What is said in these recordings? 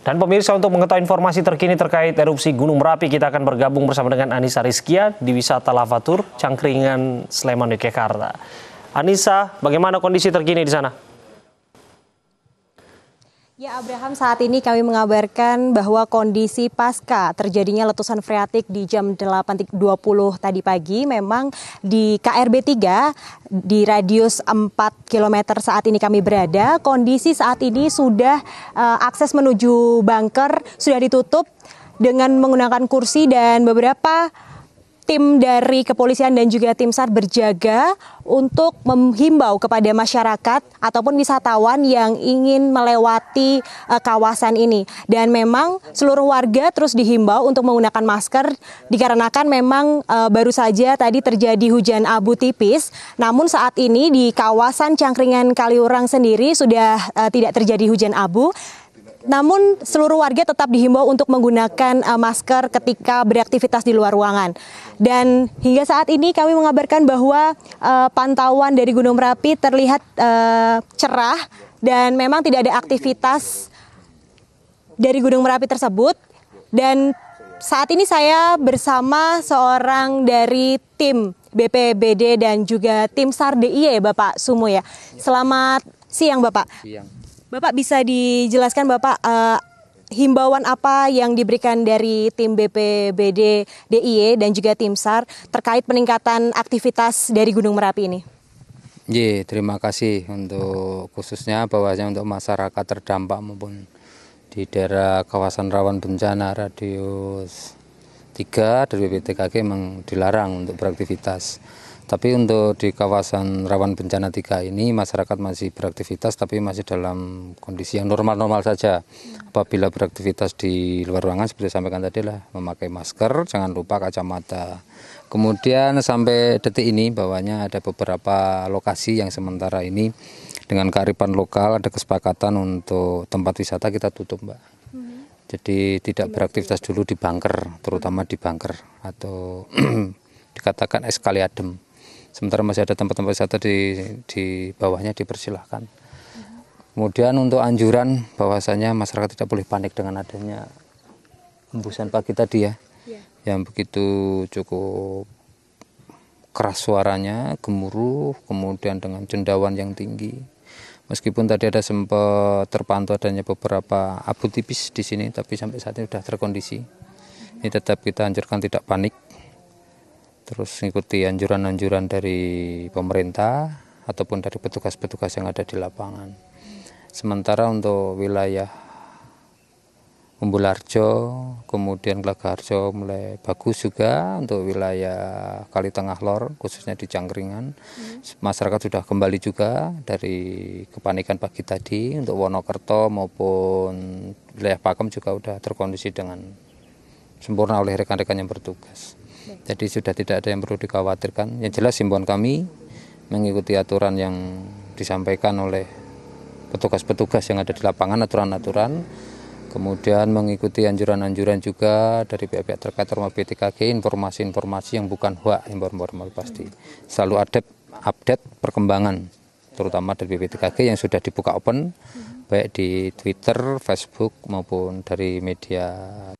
Dan pemirsa untuk mengetahui informasi terkini terkait erupsi Gunung Merapi, kita akan bergabung bersama dengan Anissa Rizkia di Wisata Lavatur, Cangkringan, Sleman, Yogyakarta. Anissa, bagaimana kondisi terkini di sana? Ya Abraham saat ini kami mengabarkan bahwa kondisi pasca terjadinya letusan freatik di jam 8.20 tadi pagi memang di KRB 3 di radius 4 km saat ini kami berada kondisi saat ini sudah uh, akses menuju bunker sudah ditutup dengan menggunakan kursi dan beberapa tim dari kepolisian dan juga tim SAR berjaga untuk menghimbau kepada masyarakat ataupun wisatawan yang ingin melewati uh, kawasan ini. Dan memang seluruh warga terus dihimbau untuk menggunakan masker dikarenakan memang uh, baru saja tadi terjadi hujan abu tipis. Namun saat ini di kawasan Cangkringan Kaliurang sendiri sudah uh, tidak terjadi hujan abu namun seluruh warga tetap dihimbau untuk menggunakan uh, masker ketika beraktivitas di luar ruangan. Dan hingga saat ini kami mengabarkan bahwa uh, pantauan dari Gunung Merapi terlihat uh, cerah dan memang tidak ada aktivitas dari Gunung Merapi tersebut dan saat ini saya bersama seorang dari tim BPBD dan juga tim SAR DIY ya, Bapak Sumo ya. Selamat siang Bapak. Siang. Bapak bisa dijelaskan Bapak uh, himbauan apa yang diberikan dari tim BPBD DIY e, dan juga tim SAR terkait peningkatan aktivitas dari Gunung Merapi ini? Ye, terima kasih untuk khususnya bahwasanya untuk masyarakat terdampak maupun di daerah kawasan rawan bencana radius 3 dari BPTKG memang dilarang untuk beraktivitas. Tapi untuk di kawasan rawan bencana tiga ini masyarakat masih beraktivitas tapi masih dalam kondisi yang normal-normal saja. Apabila beraktivitas di luar ruangan seperti sampaikan tadi lah memakai masker, jangan lupa kacamata. Kemudian sampai detik ini bawahnya ada beberapa lokasi yang sementara ini dengan kearifan lokal ada kesepakatan untuk tempat wisata kita tutup, Mbak. Mm-hmm. Jadi tidak beraktivitas dulu di bunker, terutama di bunker atau dikatakan eskaliadem. adem. Sementara masih ada tempat-tempat wisata di di bawahnya dipersilahkan. Kemudian untuk anjuran bahwasanya masyarakat tidak boleh panik dengan adanya embusan pagi tadi ya. ya. Yang begitu cukup keras suaranya, gemuruh, kemudian dengan cendawan yang tinggi. Meskipun tadi ada sempat terpantau adanya beberapa abu tipis di sini, tapi sampai saat ini sudah terkondisi. Ini tetap kita anjurkan tidak panik, terus ikuti anjuran-anjuran dari pemerintah ataupun dari petugas-petugas yang ada di lapangan. Sementara untuk wilayah Umbularjo, kemudian Klagaharjo mulai bagus juga untuk wilayah Kali Tengah Lor, khususnya di Cangkringan. Hmm. Masyarakat sudah kembali juga dari kepanikan pagi tadi untuk Wonokerto maupun wilayah Pakem juga sudah terkondisi dengan sempurna oleh rekan-rekan yang bertugas. Jadi sudah tidak ada yang perlu dikhawatirkan. Yang jelas simbol kami mengikuti aturan yang disampaikan oleh petugas-petugas yang ada di lapangan, aturan-aturan. Kemudian mengikuti anjuran-anjuran juga dari pihak-pihak terkait termasuk BTKG, informasi-informasi yang bukan hoak, informasi pasti. Selalu ada update perkembangan, terutama dari BPTKG yang sudah dibuka open, baik di Twitter, Facebook maupun dari media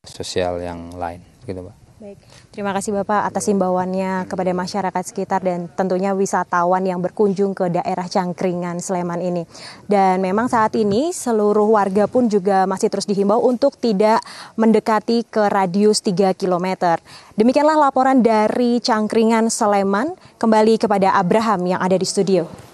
sosial yang lain, gitu Pak. Baik, terima kasih Bapak atas imbauannya kepada masyarakat sekitar dan tentunya wisatawan yang berkunjung ke daerah Cangkringan Sleman ini. Dan memang saat ini seluruh warga pun juga masih terus dihimbau untuk tidak mendekati ke radius 3 km. Demikianlah laporan dari Cangkringan Sleman. Kembali kepada Abraham yang ada di studio.